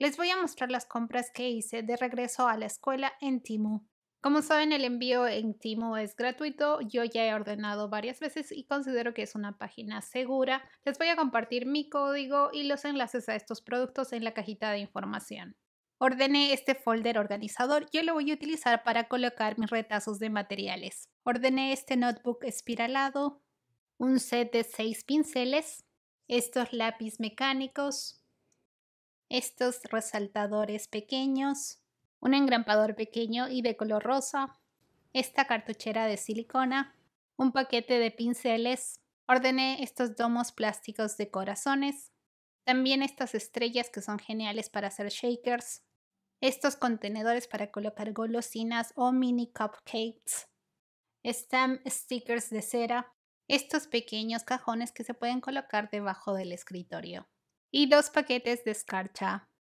Les voy a mostrar las compras que hice de regreso a la escuela en Timo. Como saben, el envío en Timo es gratuito. Yo ya he ordenado varias veces y considero que es una página segura. Les voy a compartir mi código y los enlaces a estos productos en la cajita de información. Ordené este folder organizador, yo lo voy a utilizar para colocar mis retazos de materiales. Ordené este notebook espiralado, un set de 6 pinceles, estos lápiz mecánicos, estos resaltadores pequeños, un engrampador pequeño y de color rosa, esta cartuchera de silicona, un paquete de pinceles, ordené estos domos plásticos de corazones, también estas estrellas que son geniales para hacer shakers, estos contenedores para colocar golosinas o mini cupcakes, stamp stickers de cera, estos pequeños cajones que se pueden colocar debajo del escritorio y dos paquetes de escarcha.